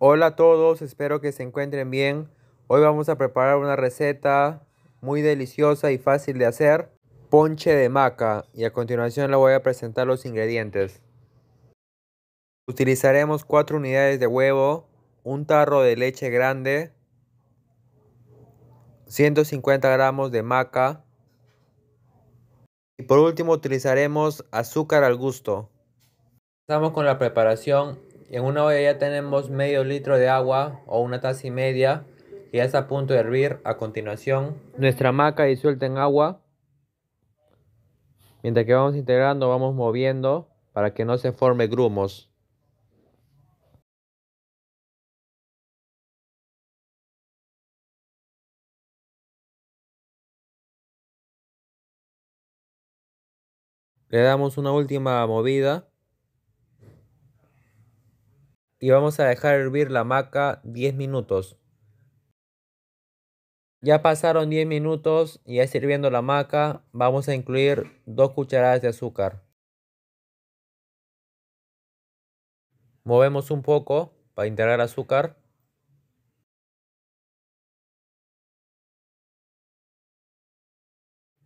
Hola a todos, espero que se encuentren bien. Hoy vamos a preparar una receta muy deliciosa y fácil de hacer, ponche de maca, y a continuación les voy a presentar los ingredientes. Utilizaremos 4 unidades de huevo, un tarro de leche grande, 150 gramos de maca y por último utilizaremos azúcar al gusto. estamos con la preparación en una olla ya tenemos medio litro de agua o una taza y media que ya está a punto de hervir. A continuación, nuestra maca disuelta en agua. Mientras que vamos integrando, vamos moviendo para que no se forme grumos. Le damos una última movida y vamos a dejar hervir la maca 10 minutos. Ya pasaron 10 minutos y ya sirviendo la maca, vamos a incluir 2 cucharadas de azúcar. Movemos un poco para integrar azúcar.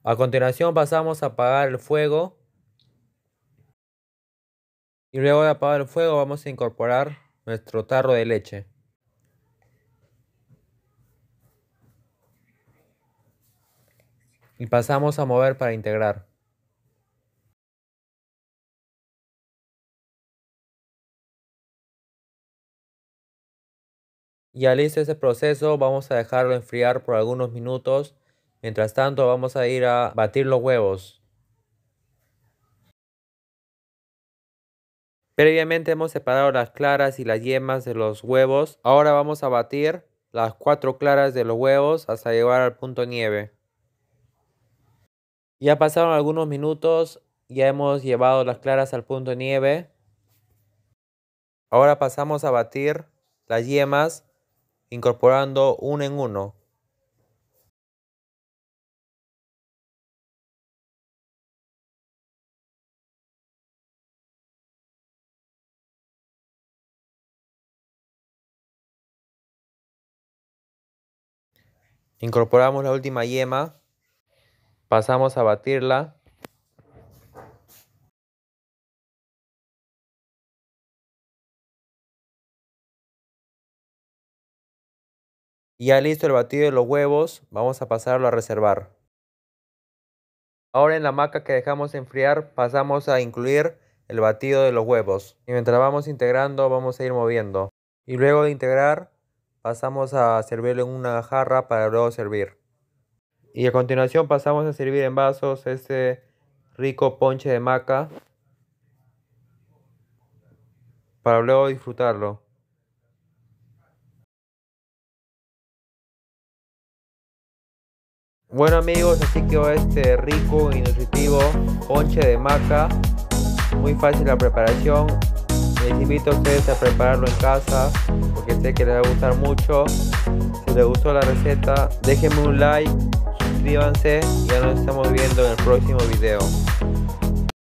A continuación pasamos a apagar el fuego y luego de apagar el fuego vamos a incorporar nuestro tarro de leche. Y pasamos a mover para integrar. Y Ya listo ese proceso, vamos a dejarlo enfriar por algunos minutos. Mientras tanto vamos a ir a batir los huevos. Previamente hemos separado las claras y las yemas de los huevos. Ahora vamos a batir las cuatro claras de los huevos hasta llegar al punto nieve. Ya pasaron algunos minutos, ya hemos llevado las claras al punto nieve. Ahora pasamos a batir las yemas incorporando uno en uno. Incorporamos la última yema. Pasamos a batirla. Y ya listo el batido de los huevos, vamos a pasarlo a reservar. Ahora en la maca que dejamos enfriar pasamos a incluir el batido de los huevos. Y mientras vamos integrando vamos a ir moviendo. Y luego de integrar pasamos a servirlo en una jarra para luego servir. Y a continuación pasamos a servir en vasos este rico ponche de maca para luego disfrutarlo. Bueno amigos, así quedó este rico y nutritivo ponche de maca. Muy fácil la preparación les invito a ustedes a prepararlo en casa porque sé que les va a gustar mucho. Si les gustó la receta, déjenme un like, suscríbanse y ya nos estamos viendo en el próximo video.